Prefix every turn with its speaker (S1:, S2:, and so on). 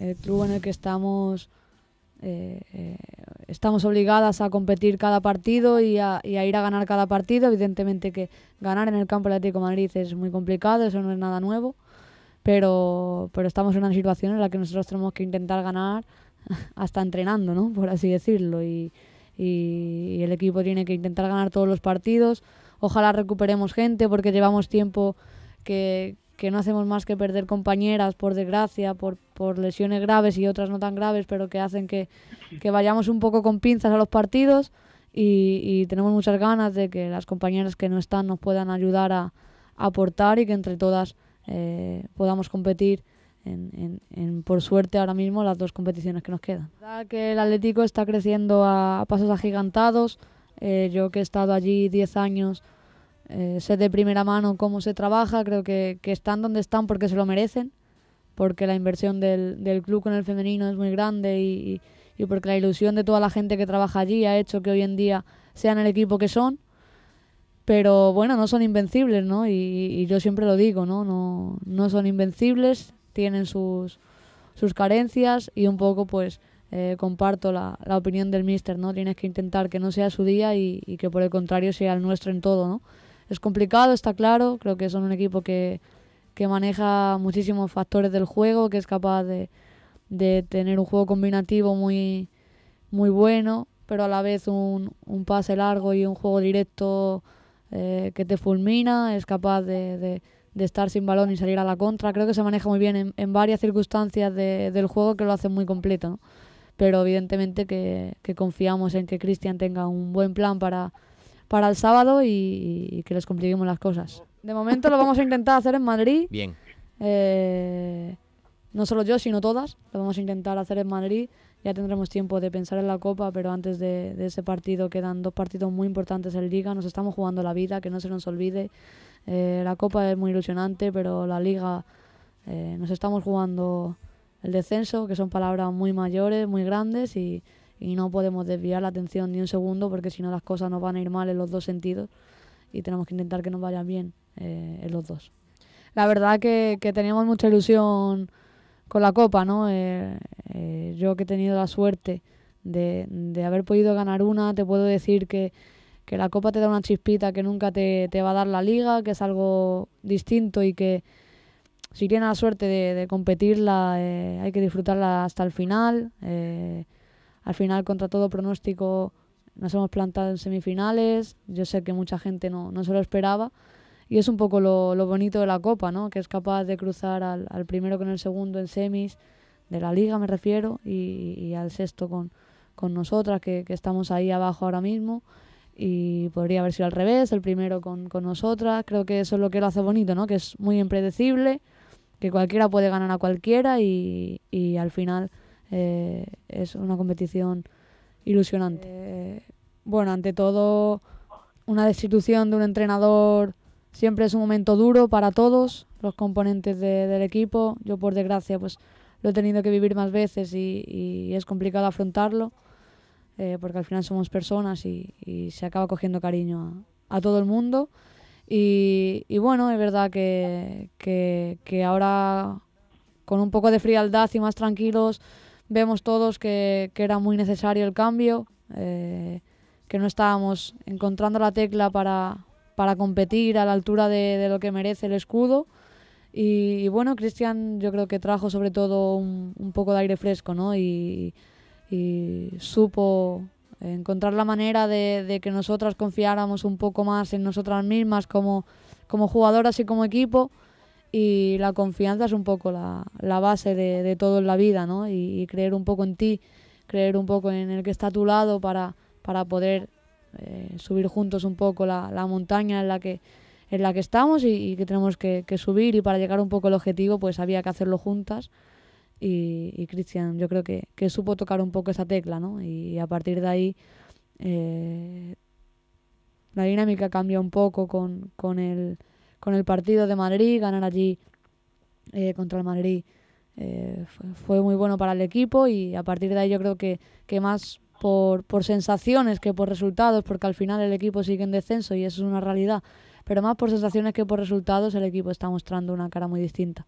S1: el club en el que estamos eh, eh, estamos obligadas a competir cada partido y a, ir a ganar cada partido. Evidentemente que ganar en el campo del Atlético Madrid es muy complicado, eso no es nada nuevo, pero, estamos en una situación en la que nosotros tenemos que intentar ganar hasta entrenando, por así decirlo, y el equipo tiene que intentar ganar todos los partidos. Ojalá recuperemos gente porque llevamos tiempo que, que no hacemos más que perder compañeras, por desgracia, por, por lesiones graves y otras no tan graves, pero que hacen que, que vayamos un poco con pinzas a los partidos y, tenemos muchas ganas de que las compañeras que no están nos puedan ayudar a, aportar y que entre todas eh, podamos competir. En, en, por suerte ahora mismo las dos competiciones que nos quedan. La que el Atlético está creciendo a, pasos agigantados. Eh, yo que he estado allí 10 años eh, sé de primera mano cómo se trabaja, creo que, están donde están porque se lo merecen, porque la inversión del, club con el femenino es muy grande y, porque la ilusión de toda la gente que trabaja allí ha hecho que hoy en día sean el equipo que son. Pero bueno, no son invencibles, ¿no? Y, yo siempre lo digo, ¿no? No, son invencibles, tienen sus, sus carencias y un poco pues eh, comparto la, opinión del mister, ¿no? Tienes que intentar que no sea su día y, y que por el contrario sea el nuestro en todo, ¿no? es complicado, está claro. Creo que son un equipo que, que maneja muchísimos factores del juego, que es capaz de, de tener un juego combinativo muy, muy bueno, pero a la vez un, un pase largo y un juego directo eh, que te fulmina, es capaz de, de, estar sin balón y salir a la contra. Creo que se maneja muy bien en, en varias circunstancias del juego que lo hacen muy completo. Pero evidentemente que, que confiamos en que Cristian tenga un buen plan para para el sábado y, que les compliquemos las cosas. De momento lo vamos a intentar hacer en Madrid. Bien. Eh, no solo yo, sino todas. Lo vamos a intentar hacer en Madrid. Ya tendremos tiempo de pensar en la Copa, pero antes de, ese partido quedan dos partidos muy importantes en Liga. Nos estamos jugando la vida, que no se nos olvide. Eh, la Copa es muy ilusionante, pero la Liga eh, nos estamos jugando el descenso, que son palabras muy mayores, muy grandes y y no podemos desviar la atención ni un segundo porque si no las cosas nos van a ir mal en los dos sentidos y tenemos que intentar que nos vaya bien eh, en los dos. La verdad que, que teníamos mucha ilusión con la copa, ¿no? Eh, eh, yo que he tenido la suerte de, haber podido ganar una, te puedo decir que, la copa te da una chispita que nunca te, te, va a dar la liga, que es algo distinto y que si tienes la suerte de competirla hay que disfrutarla hasta el final al final contra todo pronóstico nos hemos plantado en semifinales, yo sé que mucha gente no, se lo esperaba y es un poco lo, bonito de la Copa, ¿no? que es capaz de cruzar al, primero con el segundo en semis, de la liga me refiero, y, al sexto con, con nosotras, que, estamos ahí abajo ahora mismo, y podría haber sido al revés, el primero con, nosotras, creo que eso es lo que lo hace bonito, ¿no? que es muy impredecible, que cualquiera puede ganar a cualquiera y, y al final eh, es una competición ilusionante. Eh, bueno, ante todo, una destitución de un entrenador siempre es un momento duro para todos los componentes de, del equipo. Yo, por desgracia, pues lo he tenido que vivir más veces y, es complicado afrontarlo, eh, porque al final somos personas y, se acaba cogiendo cariño a, todo el mundo. Y, bueno, es verdad que ahora con un poco de frialdad y más tranquilos vemos todos que, era muy necesario el cambio, eh, que no estábamos encontrando la tecla para, para competir a la altura de, lo que merece el escudo. Y, bueno, Cristian yo creo que trajo sobre todo un, poco de aire fresco, ¿no? Y, supo encontrar la manera de, de, que nosotras confiáramos un poco más en nosotras mismas como, como jugadoras y como equipo y la confianza es un poco la, base de, todo en la vida, ¿no? Y, creer un poco en ti, creer un poco en el que está a tu lado para, para poder eh, subir juntos un poco la, montaña en la que, en la que estamos y, que tenemos que, subir y para llegar un poco al objetivo pues había que hacerlo juntas y, y Cristian yo creo que, supo tocar un poco esa tecla, ¿no? Y a partir de ahí... Eh, la dinámica cambia un poco con, con el con el partido de Madrid, ganar allí eh, contra el Madrid eh, fue, fue, muy bueno para el equipo y a partir de ahí yo creo que, que más por, por, sensaciones que por resultados, porque al final el equipo sigue en descenso y eso es una realidad, pero más por sensaciones que por resultados el equipo está mostrando una cara muy distinta.